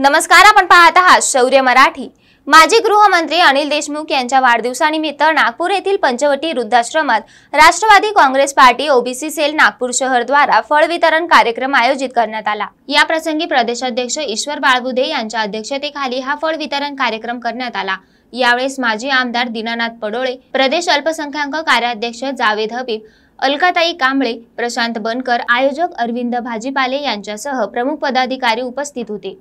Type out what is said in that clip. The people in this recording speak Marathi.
नमस्कार आपण पाहत आहात शौर्य मराठी माजी गृहमंत्री अनिल देशमुख यांच्या वाढदिवसानिमित्त नागपूर येथील पंचवटी वृद्धाश्रमात राष्ट्रवादी काँग्रेस पार्टी ओबीसी सेल नागपूर शहर द्वारा फळ वितरण कार्यक्रम आयोजित करण्यात आला या प्रसंगी प्रदेशाध्यक्ष ईश्वर बाळबुदे यांच्या अध्यक्षतेखाली हा फळ वितरण कार्यक्रम करण्यात आला यावेळेस माजी आमदार दीनानाथ पडोळे प्रदेश अल्पसंख्याक कार्याध्यक्ष जावेद हबीब अलकाताई कांबळे प्रशांत बनकर आयोजक अरविंद भाजीपाले यांच्यासह प्रमुख पदाधिकारी उपस्थित होते